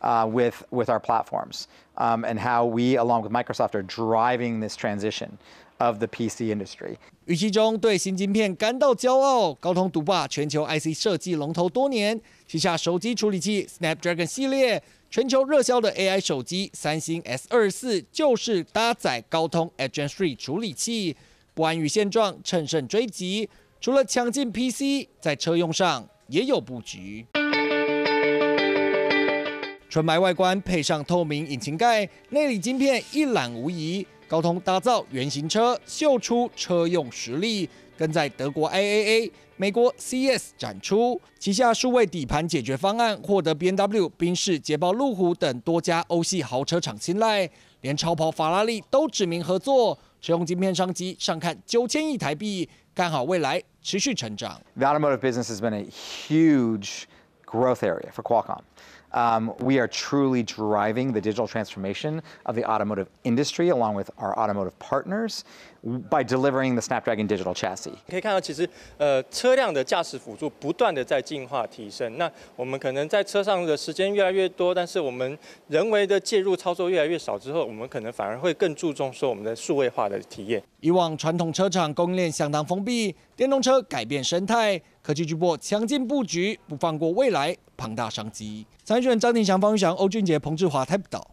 啊 with with our platforms um and how we along with microsoft are driving this transition of the pc industry 语气中对新芯片感到骄傲高通独霸全球 ic 设计龙头多年旗下手机处理器 snap dragon 系列全球热销的 ai 手机三星 s 二四就是搭载高通 a d j e n t h r e e 处理器不安于现状乘胜追击除了抢进 pc 在车用上也有布局纯白外观配上透明引擎盖，内里晶片一览无遗。高通打造原型车，秀出车用实力，跟在德国 IAA、美国 CES 展出旗下数位底盘解决方案，获得 B M W、宾士、捷豹、路虎等多家欧系豪车厂青睐，连超跑法拉利都指名合作。车用晶片商机上看九千亿台币，看好未来持续成长。The automotive business has been a huge growth area for Qualcomm. We are truly driving the digital transformation of the automotive industry, along with our automotive partners, by delivering the Snapdragon Digital Chassis。可以看到，其实呃车辆的驾驶辅助不断的在进化提升。那我们可能在车上的时间越来越多，但是我们人为的介入操作越来越少之后，我们可能反而会更注重说我们的数位化的体验。以往传统车厂供应链相当封闭，电动车改变生态，科技巨擘强劲布局，不放过未来。庞大商机，参选张庭祥、方玉祥、欧俊杰、彭志华、t 台不倒。